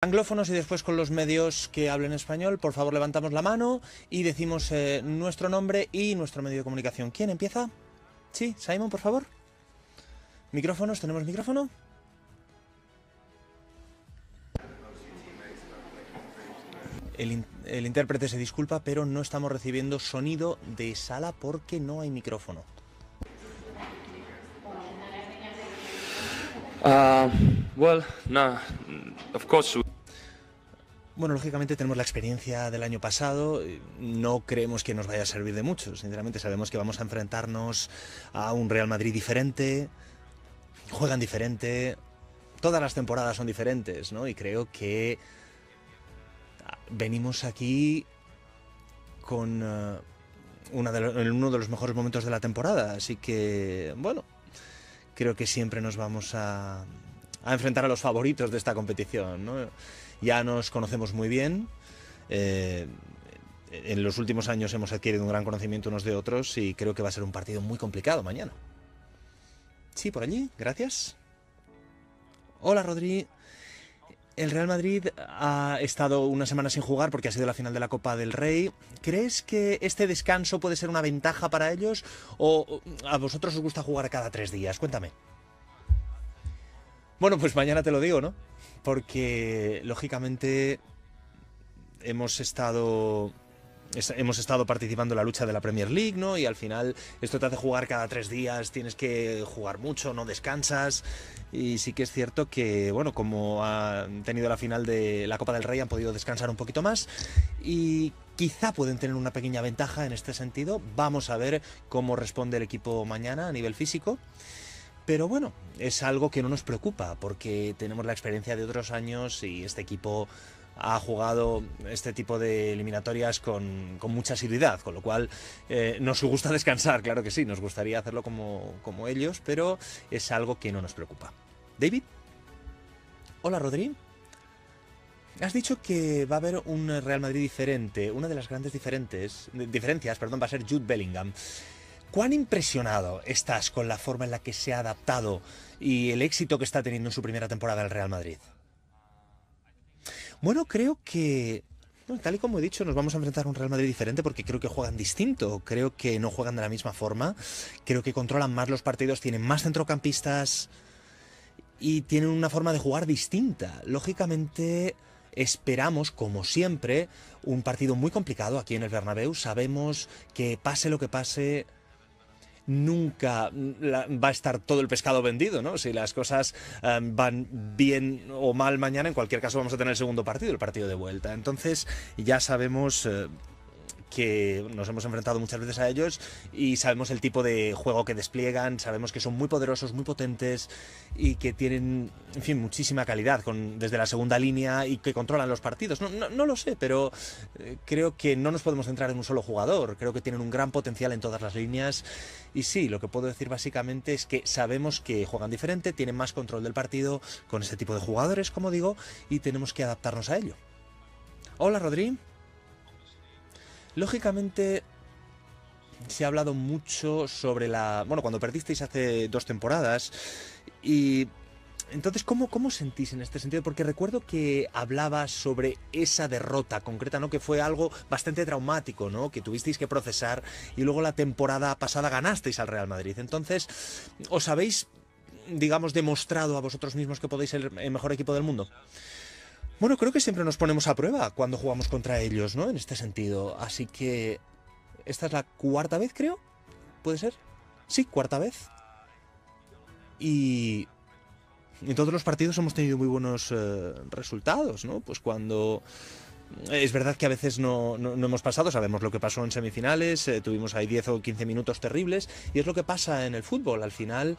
Anglófonos y después con los medios que hablen español, por favor levantamos la mano y decimos eh, nuestro nombre y nuestro medio de comunicación. ¿Quién empieza? Sí, Simon, por favor. Micrófonos, ¿tenemos micrófono? El, intérprete se disculpa, pero no estamos recibiendo sonido de sala porque no hay micrófono. Uh, well, no, of course. Bueno, lógicamente tenemos la experiencia del año pasado, no creemos que nos vaya a servir de mucho, sinceramente sabemos que vamos a enfrentarnos a un Real Madrid diferente, juegan diferente, todas las temporadas son diferentes, ¿no? Y creo que venimos aquí con eh, una uno de los mejores momentos de la temporada, así que, bueno, creo que siempre nos vamos a, a enfrentar a los favoritos de esta competición. ¿no? Ya nos conocemos muy bien. Eh, en los últimos años hemos adquirido un gran conocimiento unos de otros y creo que va a ser un partido muy complicado mañana. Sí, por allí, gracias. Hola, Rodri. El Real Madrid ha estado una semana sin jugar porque ha sido la final de la Copa del Rey. ¿Crees que este descanso puede ser una ventaja para ellos o a vosotros os gusta jugar cada tres días? Cuéntame. Bueno, pues mañana te lo digo, ¿no? Porque lógicamente hemos estado hemos estado participando en la lucha de la Premier League, ¿no? Y al final esto te hace jugar cada tres días, tienes que jugar mucho, no descansas. Y sí que es cierto que, bueno, como han tenido la final de la Copa del Rey, han podido descansar un poquito más. Y quizá pueden tener una pequeña ventaja en este sentido. Vamos a ver cómo responde el equipo mañana a nivel físico. Pero bueno, es algo que no nos preocupa porque tenemos la experiencia de otros años y este equipo ha jugado este tipo de eliminatorias con, mucha asiduidad, con lo cual eh, nos gusta descansar, claro que sí, nos gustaría hacerlo como, como ellos, pero es algo que no nos preocupa. David. Hola, Rodri. Has dicho que va a haber un Real Madrid diferente. Una de las grandes diferentes, diferencias perdón, va a ser Jude Bellingham. ¿Cuán impresionado estás con la forma en la que se ha adaptado y el éxito que está teniendo en su primera temporada el Real Madrid? Bueno, creo que tal y como he dicho, nos vamos a enfrentar a un Real Madrid diferente porque creo que juegan distinto, creo que no juegan de la misma forma, creo que controlan más los partidos, tienen más centrocampistas y tienen una forma de jugar distinta. Lógicamente esperamos, como siempre, un partido muy complicado aquí en el Bernabéu. Sabemos que pase lo que pase, nunca va a estar todo el pescado vendido, ¿no? Si las cosas em, van bien o mal mañana, en cualquier caso vamos a tener el segundo partido, el partido de vuelta. Entonces ya sabemos eh, que nos hemos enfrentado muchas veces a ellos y sabemos el tipo de juego que despliegan, sabemos que son muy poderosos, muy potentes y que tienen, en fin, muchísima calidad desde la segunda línea y que controlan los partidos. No, no, lo sé, pero eh, creo que no nos podemos centrar en un solo jugador, creo que tienen un gran potencial en todas las líneas y sí, lo que puedo decir básicamente es que sabemos que juegan diferente, tienen más control del partido con ese tipo de jugadores, como digo, y tenemos que adaptarnos a ello. Hola Rodri. Lógicamente, se ha hablado mucho sobre la... Bueno, cuando perdisteis hace dos temporadas y... Entonces, ¿cómo, ¿cómo sentís en este sentido? Porque recuerdo que hablabas sobre esa derrota concreta, ¿no? Que fue algo bastante traumático, ¿no? Que tuvisteis que procesar y luego la temporada pasada ganasteis al Real Madrid. Entonces, ¿os habéis, digamos, demostrado a vosotros mismos que podéis ser el mejor equipo del mundo? Bueno, creo que siempre nos ponemos a prueba cuando jugamos contra ellos, ¿no? En este sentido. Así que... Esta es la cuarta vez, creo. ¿Puede ser? Sí, cuarta vez. Y... En todos los partidos hemos tenido muy buenos eh, resultados, ¿no? Pues cuando... Eh, es verdad que a veces no, hemos pasado, sabemos lo que pasó en semifinales, eh, tuvimos ahí 10 o 15 minutos terribles, y es lo que pasa en el fútbol. Al final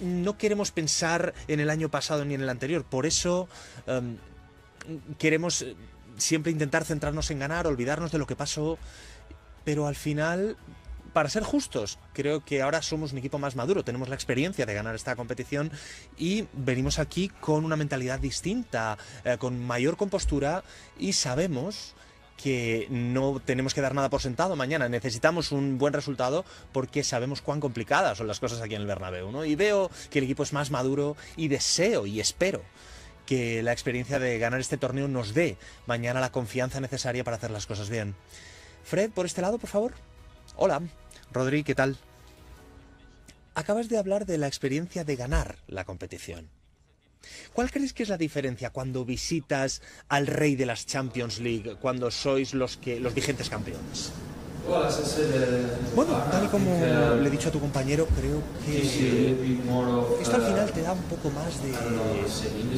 no queremos pensar en el año pasado ni en el anterior, por eso em, queremos eh, siempre intentar centrarnos en ganar, olvidarnos de lo que pasó, pero al final, para ser justos, creo que ahora somos un equipo más maduro, tenemos la experiencia de ganar esta competición y venimos aquí con una mentalidad distinta, eh, con mayor compostura y sabemos que no tenemos que dar nada por sentado mañana. Necesitamos un buen resultado porque sabemos cuán complicadas son las cosas aquí en el Bernabéu, ¿no? Y veo que el equipo es más maduro y deseo y espero que la experiencia de ganar este torneo nos dé mañana la confianza necesaria para hacer las cosas bien. Fred, por este lado, por favor. Hola. Rodri, ¿qué tal? Acabas de hablar de la experiencia de ganar la competición. ¿Cuál crees que es la diferencia cuando visitas al rey de las Champions League, cuando sois los, que, los vigentes campeones? Bueno, tal y como le he dicho a tu compañero, creo que esto al final te da un poco más de,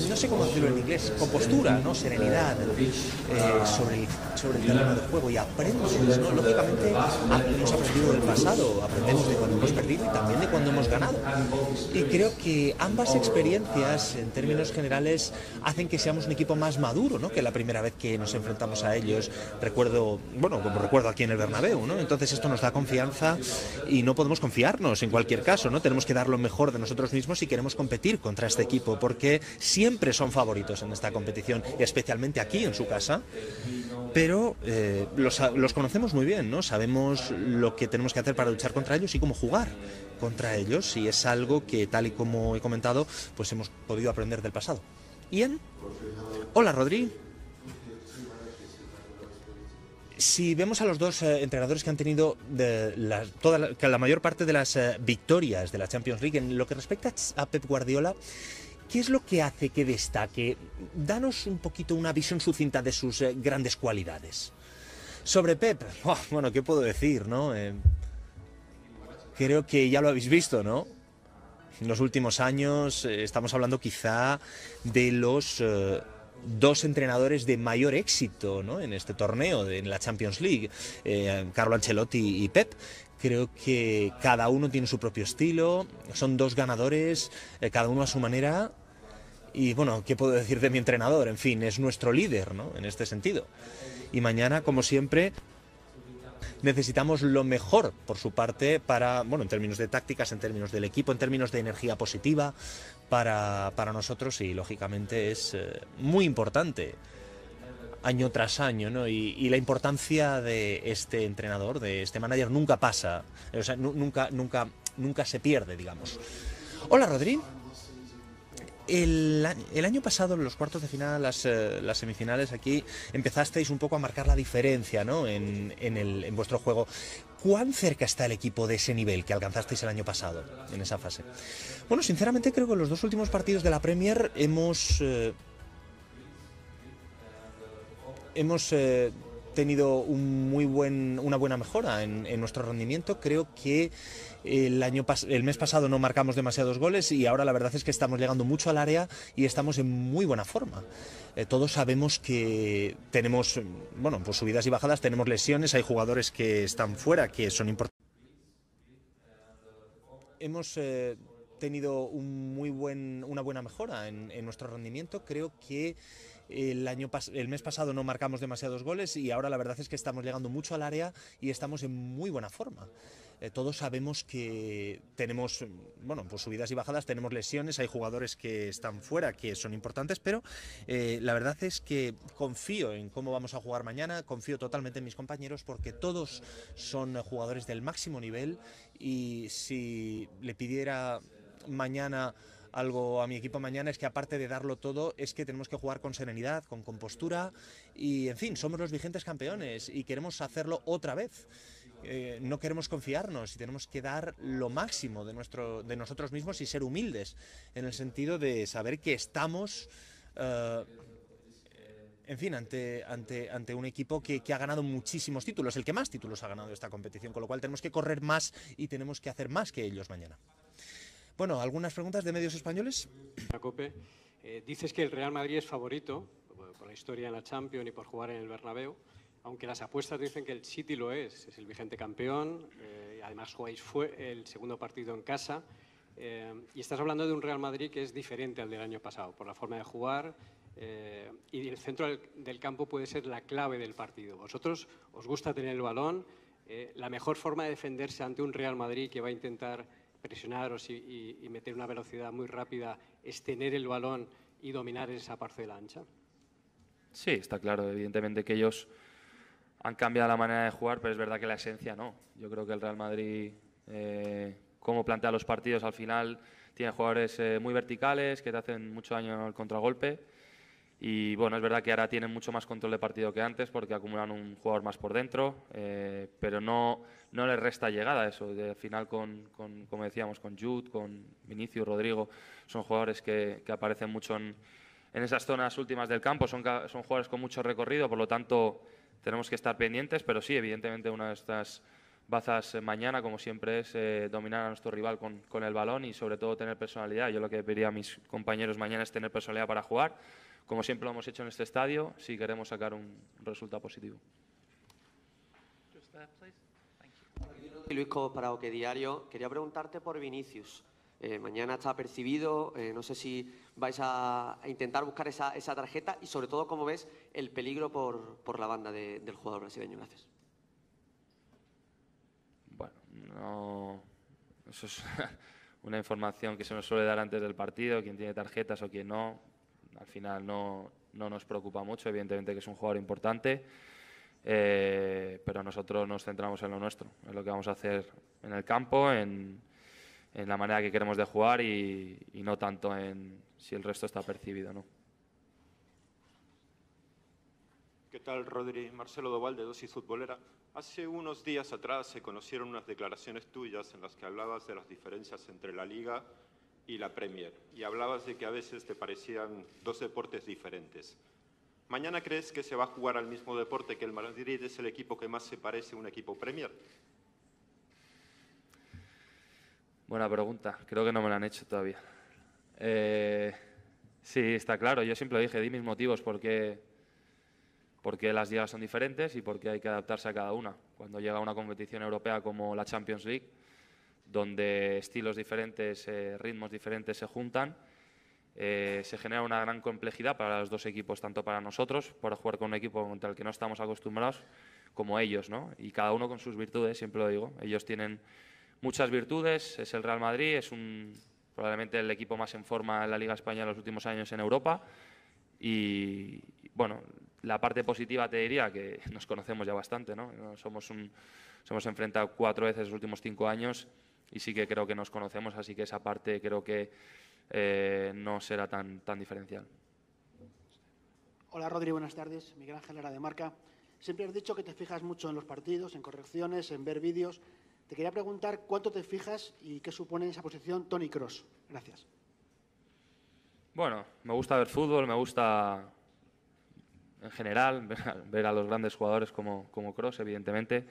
no sé cómo decirlo en inglés, compostura, ¿no? serenidad eh, sobre, el, sobre el terreno del juego y aprendes, ¿no? lógicamente hemos aprendido del pasado, aprendemos de cuando hemos perdido y también de cuando hemos ganado. Y creo que ambas experiencias, en términos generales, hacen que seamos un equipo más maduro que la primera vez que nos enfrentamos a ellos. Recuerdo, bueno, como recuerdo aquí en el Bernabéu, entonces esto nos da confianza y no podemos confiarnos en cualquier caso, ¿no? Tenemos que dar lo mejor de nosotros mismos si queremos competir contra este equipo, porque siempre son favoritos en esta competición, especialmente aquí en su casa. Pero eh, los, conocemos muy bien, ¿no? Sabemos lo que tenemos que hacer para luchar contra ellos y cómo jugar contra ellos, y es algo que, tal y como he comentado, pues hemos podido aprender del pasado. ¿Y Hola, Rodri. Si vemos a los dos eh, entrenadores que han tenido la, mayor parte de las eh, victorias de la Champions League, en lo que respecta a Pep Guardiola, ¿Qué es lo que hace que destaque? Danos un poquito una visión sucinta de sus eh, grandes cualidades. Sobre Pep, bueno, ¿qué puedo decir, no? creo que ya lo habéis visto, ¿no? En los últimos años estamos hablando quizá de los dos entrenadores de mayor éxito ¿no? en este torneo, en la Champions League, eh, Carlo Ancelotti y Pep. Creo que cada uno tiene su propio estilo, son dos ganadores, eh, cada uno a su manera. Y bueno, ¿qué puedo decir de mi entrenador? En fin, es nuestro líder ¿no? en este sentido. Y mañana, como siempre, necesitamos lo mejor por su parte para, bueno, en términos de tácticas, en términos del equipo, en términos de energía positiva para, nosotros y lógicamente es eh, muy importante año tras año, ¿no? Y, la importancia de este entrenador, de este manager, nunca pasa, nunca, nunca, nunca se pierde, digamos. Hola, Rodri. El, año pasado, en los cuartos de final, eh, las, semifinales, aquí empezasteis un poco a marcar la diferencia ¿no? en, vuestro juego. ¿Cuán cerca está el equipo de ese nivel que alcanzasteis el año pasado en esa fase? Bueno, sinceramente creo que en los dos últimos partidos de la Premier hemos... Eh, hemos eh, tenido un muy buen, una buena mejora en, en nuestro rendimiento. Creo que el, año el mes pasado no marcamos demasiados goles y ahora la verdad es que estamos llegando mucho al área y estamos en muy buena forma. Eh, todos sabemos que tenemos bueno, pues subidas y bajadas, tenemos lesiones, hay jugadores que están fuera, que son importantes. Hemos eh, tenido un muy buen, una buena mejora en, en nuestro rendimiento. Creo que el, año el mes pasado no marcamos demasiados goles y ahora la verdad es que estamos llegando mucho al área y estamos en muy buena forma. Eh, todos sabemos que tenemos, bueno, pues subidas y bajadas, tenemos lesiones, hay jugadores que están fuera, que son importantes, pero eh, la verdad es que confío en cómo vamos a jugar mañana, confío totalmente en mis compañeros porque todos son jugadores del máximo nivel y si le pidiera mañana algo a mi equipo mañana es que aparte de darlo todo es que tenemos que jugar con serenidad, con compostura y en fin, somos los vigentes campeones y queremos hacerlo otra vez. Eh, no queremos confiarnos y tenemos que dar lo máximo de, nuestro, de nosotros mismos y ser humildes, en el sentido de saber que estamos... Eh, en fin, ante, ante, un equipo que, ha ganado muchísimos títulos, el que más títulos ha ganado esta competición, con lo cual tenemos que correr más y tenemos que hacer más que ellos mañana. Bueno, algunas preguntas de medios españoles. Cope, eh, dices que el Real Madrid es favorito por la historia en la Champions y por jugar en el Bernabéu aunque las apuestas dicen que el City lo es, es el vigente campeón, eh, además jugáis fue el segundo partido en casa, eh, y estás hablando de un Real Madrid que es diferente al del año pasado, por la forma de jugar, eh, y el centro del, campo puede ser la clave del partido. Vosotros os gusta tener el balón, la mejor forma de defenderse ante un Real Madrid que va a intentar presionaros y, meter una velocidad muy rápida es tener el balón y dominar esa parte parcela ancha. Sí, está claro, evidentemente que ellos han cambiado la manera de jugar, pero es verdad que la esencia no. Yo creo que el Real Madrid, eh, como plantea los partidos al final, tiene jugadores eh, muy verticales que te hacen mucho daño en el contragolpe. Y bueno, es verdad que ahora tienen mucho más control de partido que antes porque acumulan un jugador más por dentro, eh, pero no, no les resta llegada eso. al final, con, como decíamos, con Jude, con Vinicius, Rodrigo, son jugadores que, aparecen mucho en, esas zonas últimas del campo, son, son jugadores con mucho recorrido, por lo tanto tenemos que estar pendientes, pero sí, evidentemente una de estas bazas eh, mañana, como siempre, es eh, dominar a nuestro rival con, el balón y sobre todo tener personalidad. Yo lo que pediría a mis compañeros mañana es tener personalidad para jugar, como siempre lo hemos hecho en este estadio, si queremos sacar un resultado positivo. Uh, Luis Cobos para qué Diario. Quería preguntarte por Vinicius. Eh, mañana está percibido, eh, no sé si vais a, intentar buscar esa, tarjeta y sobre todo, cómo ves, el peligro por, la banda del jugador brasileño. Gracias. Bueno, Eso es una información que se nos suele dar antes del partido, quién tiene tarjetas o quién no. Al final no, nos preocupa mucho, evidentemente que es un jugador importante. Eh, pero nosotros nos centramos en lo nuestro, en lo que vamos a hacer en el campo, en, en la manera que queremos de jugar y, no tanto en si el resto está percibido no. ¿Qué tal, Rodri? Marcelo Doval, de Dosis Futbolera. Hace unos días atrás se conocieron unas declaraciones tuyas en las que hablabas de las diferencias entre la Liga y la Premier y hablabas de que a veces te parecían dos deportes diferentes. ¿Mañana crees que se va a jugar al mismo deporte que el Madrid es el equipo que más se parece a un equipo Premier? Buena pregunta, creo que no me la han hecho todavía. Eh, sí, está claro, yo siempre dije, di mis motivos por qué, las ligas son diferentes y por qué hay que adaptarse a cada una. Cuando llega una competición europea como la Champions League, donde estilos diferentes, eh, ritmos diferentes se juntan, eh, se genera una gran complejidad para los dos equipos, tanto para nosotros, para jugar con un equipo contra el que no estamos acostumbrados, como ellos, ¿no? Y cada uno con sus virtudes, siempre lo digo. Ellos tienen muchas virtudes, es el Real Madrid, es un, probablemente el equipo más en forma en la Liga Española en los últimos años en Europa y, bueno, la parte positiva te diría que nos conocemos ya bastante, ¿no? somos hemos, un, enfrentado cuatro veces los últimos cinco años y sí que creo que nos conocemos, así que esa parte creo que eh, no será tan, tan diferencial. Hola Rodri, buenas tardes. Miguel Ángel era de Marca. Siempre has dicho que te fijas mucho en los partidos, en correcciones, en ver vídeos. Te quería preguntar cuánto te fijas y qué supone esa posición Tony Cross. Gracias. Bueno, me gusta ver fútbol, me gusta en general ver a, los grandes jugadores como, Cross, evidentemente.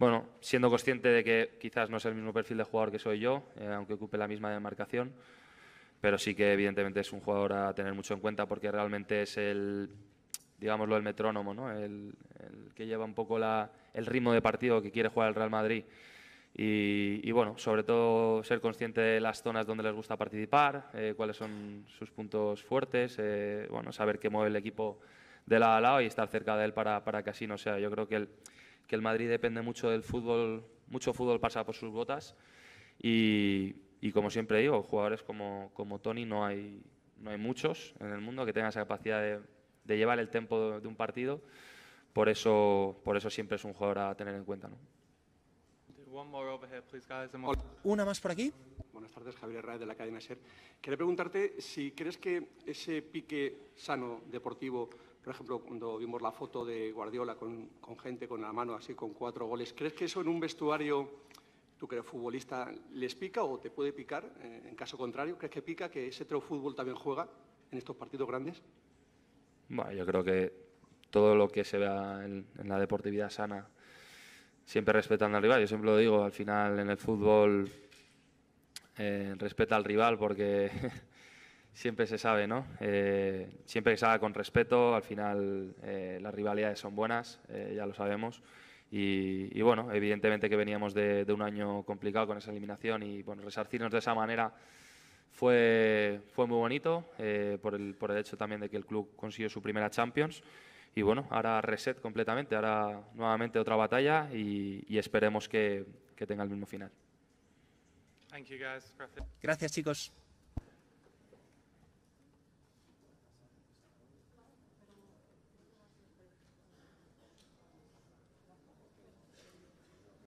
Bueno, siendo consciente de que quizás no es el mismo perfil de jugador que soy yo, eh, aunque ocupe la misma demarcación, pero sí que evidentemente es un jugador a tener mucho en cuenta porque realmente es el, digámoslo, el metrónomo, ¿no? el, que lleva un poco la, el ritmo de partido que quiere jugar el Real Madrid y, bueno, sobre todo ser consciente de las zonas donde les gusta participar, eh, cuáles son sus puntos fuertes, eh, bueno, saber qué mueve el equipo de lado a lado y estar cerca de él para, que así no sea. Yo creo que el, que el Madrid depende mucho del fútbol, mucho fútbol pasa por sus botas y, como siempre digo, jugadores como, como Tony no hay, no hay muchos en el mundo que tengan esa capacidad de, de llevar el tempo de un partido, por eso, por eso siempre es un jugador a tener en cuenta. ¿no? Una más por aquí. Buenas tardes, Javier Herrera de la cadena SER. Quería preguntarte si crees que ese pique sano deportivo, por ejemplo, cuando vimos la foto de Guardiola con, gente con la mano así con cuatro goles, ¿crees que eso en un vestuario, tú que eres futbolista, les pica o te puede picar? Eh, en caso contrario, ¿crees que pica que ese trofútbol fútbol también juega en estos partidos grandes? Bueno, yo creo que todo lo que se vea en la deportividad sana siempre respetando al rival. Yo siempre lo digo, al final en el fútbol eh, respeta al rival porque siempre se sabe, ¿no? Eh, siempre que se haga con respeto, al final eh, las rivalidades son buenas, ya lo sabemos. Y, bueno, evidentemente que veníamos de, de, un año complicado con esa eliminación y bueno, resarcirnos de esa manera fue, fue muy bonito por el, por, el, hecho también de que el club consiguió su primera Champions y bueno, ahora reset completamente, ahora nuevamente otra batalla y, esperemos que tenga el mismo final. Gracias chicos.